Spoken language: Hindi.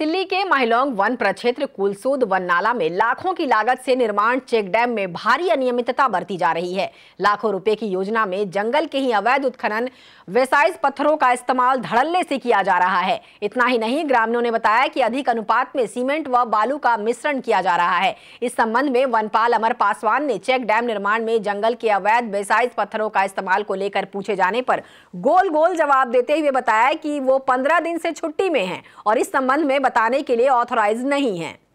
सिल्ली के महिलोंग वन प्रक्षेत्र कुलसूद वन नाला में लाखों की लागत से निर्माण चेक डैम में भारी अनियमितता बरती जा रही है लाखों रुपए की योजना में जंगल के ही अवैध उत्खनन वेसाइज पत्थरों का इस्तेमाल धड़ल्ले से किया जा रहा है इतना ही नहीं ग्रामीणों ने बताया कि अधिक अनुपात में सीमेंट व बालू का मिश्रण किया जा रहा है इस संबंध में वनपाल अमर पासवान ने चेक डैम निर्माण में जंगल के अवैध वेसाइज पत्थरों का इस्तेमाल को लेकर पूछे जाने पर गोल गोल जवाब देते हुए बताया कि वो पंद्रह दिन से छुट्टी में है और इस संबंध में बताने के लिए ऑथोराइज नहीं है